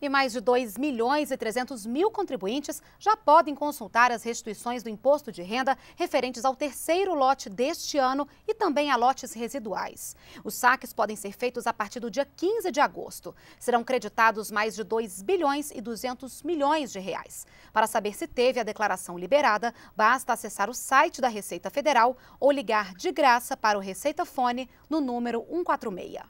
e mais de 2 milhões e 300 mil contribuintes já podem consultar as restituições do imposto de renda referentes ao terceiro lote deste ano e também a lotes residuais. Os saques podem ser feitos a partir do dia 15 de agosto. Serão creditados mais de 2 bilhões e 200 milhões de reais. Para saber se teve a declaração liberada, basta acessar o site da Receita Federal ou ligar de graça para o Receita Fone no número 146.